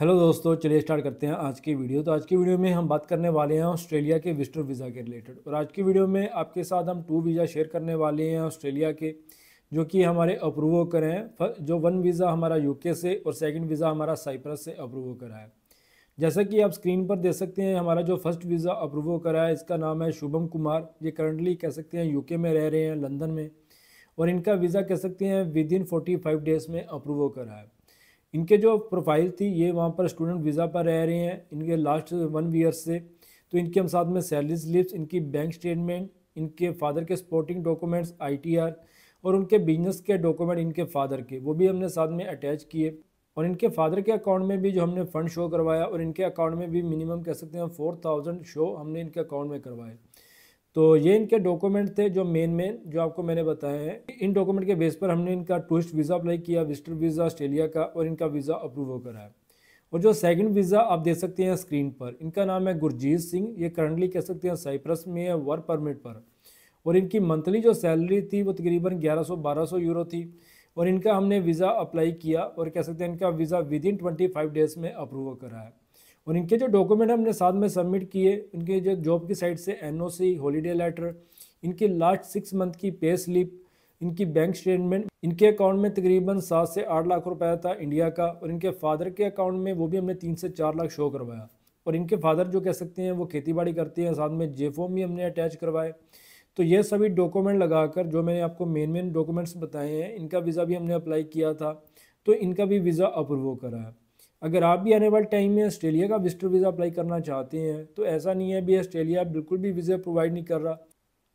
hello दोस्तों चलिए start करते हैं आज की वीडियो तो आज की वीडियो में हम बात करने वाले हैं ऑस्ट्रेलिया के विस्टर वीज़ा के रिलेटेड और आज की वीडियो में आपके साथ हम टू वीज़ा शेयर करने वाले हैं ऑस्ट्रेलिया के जो कि हमारे अप्रूव होकर हैं जो वन वीज़ा हमारा यूके से और सेकंड वीज़ा हमारा साइप्रस से अप्रूव होकर है जैसा कि आप स्क्रीन पर देख सकते हैं हमारा जो फर्स्ट वीज़ा अप्रूव होकर है इसका नाम है शुभम कुमार ये करंटली कह सकते हैं यूके में रह रहे हैं लंदन में और इनका वीज़ा कह सकते हैं within forty five days में अप्रूव होकर है इनके जो प्रोफाइल थी ये वहाँ पर स्टूडेंट वीज़ा पर रह रहे हैं इनके लास्ट वन ईयर से तो इनके हम साथ में सैलरी स्लिप्स इनकी बैंक स्टेटमेंट इनके फादर के स्पोर्टिंग डॉक्यूमेंट्स आईटीआर और उनके बिजनेस के डॉक्यूमेंट इनके फादर के वो भी हमने साथ में अटैच किए और इनके फादर के अकाउंट में भी जो हमने फ़ंड शो करवाया और इनके अकाउंट में भी मिनिमम कह सकते हैं फोर थाउजेंड शो हमने इनके अकाउंट में करवाए तो ये इनके डॉक्यूमेंट थे जो मेन मेन जो आपको मैंने बताए हैं इन डॉक्यूमेंट के बेस पर हमने इनका टूरिस्ट वीज़ा अप्लाई किया विजिटर वीज़ा ऑस्ट्रेलिया का और इनका वीज़ा अप्रूव होकर आया और जो सेकंड वीज़ा आप देख सकते हैं स्क्रीन पर इनका नाम है गुरजीत सिंह ये करंटली कह सकते हैं साइप्रस में है वर्क परमिट पर और इनकी मंथली जो सैलरी थी वो तकरीबन बारह सौ यूरो थी और इनका हमने वीज़ा अप्लाई किया और कह सकते हैं इनका visa within twenty five days में अप्रूव कराया और इनके जो डॉक्यूमेंट हमने साथ में सबमिट किए इनके जो जॉब की साइड से एनओसी हॉलीडे लेटर इनकी लास्ट सिक्स मंथ की पे स्लिप इनकी बैंक स्टेटमेंट इनके अकाउंट में तकरीबन सात से आठ लाख रुपया था इंडिया का और इनके फादर के अकाउंट में वो भी हमने तीन से चार लाख शो करवाया और इनके फादर जो कह सकते हैं वो खेती बाड़ी करते हैं साथ में जेफॉर्म भी हमने अटैच करवाए तो ये सभी डॉक्यूमेंट लगाकर जो मैंने आपको मेन मेन डॉक्यूमेंट्स बताए हैं इनका वीज़ा भी हमने अप्लाई किया था तो इनका भी वीज़ा अप्रूव करा है अगर आप भी आने वाले टाइम में ऑस्ट्रेलिया का विजिटर वीज़ा अप्लाई करना चाहते हैं तो ऐसा नहीं है भी ऑस्ट्रेलिया बिल्कुल भी वीज़ा प्रोवाइड नहीं कर रहा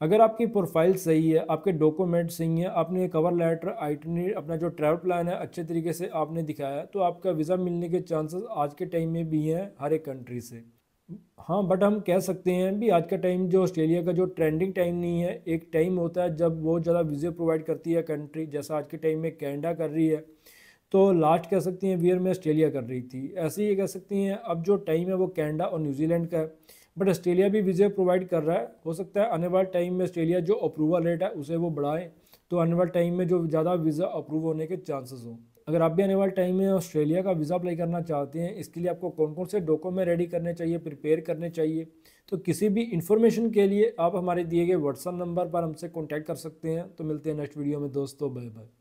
अगर आपकी प्रोफाइल सही है आपके डॉक्यूमेंट सही है आपने कवर लेटर आइटनी अपना जो ट्रैवल प्लान है अच्छे तरीके से आपने दिखाया तो आपका वीज़ा मिलने के चांसेस आज के टाइम में भी हैं हर एक कंट्री से हाँ बट हम कह सकते हैं भी आज का टाइम जो ऑस्ट्रेलिया का जो ट्रेंडिंग टाइम नहीं है एक टाइम होता है जब बहुत ज़्यादा वीज़े प्रोवाइड करती है कंट्री जैसा आज के टाइम में कैनेडा कर रही है तो लास्ट कह सकती हैं वियर में ऑस्ट्रेलिया कर रही थी ऐसे ही कह सकती हैं अब जो टाइम है वो कैनेडा और न्यूजीलैंड का है बट ऑस्ट्रेलिया भी वीज़े प्रोवाइड कर रहा है हो सकता है आने वाले टाइम में ऑस्ट्रेलिया जो अप्रूवल रेट है उसे वो बढ़ाएं तो आने वाले टाइम में जो ज़्यादा वीज़ा अप्रूव होने के चांसेस हों अगर आप भी आने वाले टाइम में ऑस्ट्रेलिया का वीज़ा अप्लाई करना चाहते हैं इसके लिए आपको कौन कौन से डॉक्यूमेंट रेडी करने चाहिए प्रिपेयर करने चाहिए तो किसी भी इन्फॉर्मेशन के लिए आप हमारे दिए गए व्हाट्सअप नंबर पर हमसे कॉन्टैक्ट कर सकते हैं तो मिलते हैं नेक्स्ट वीडियो में दोस्तों बाय बाय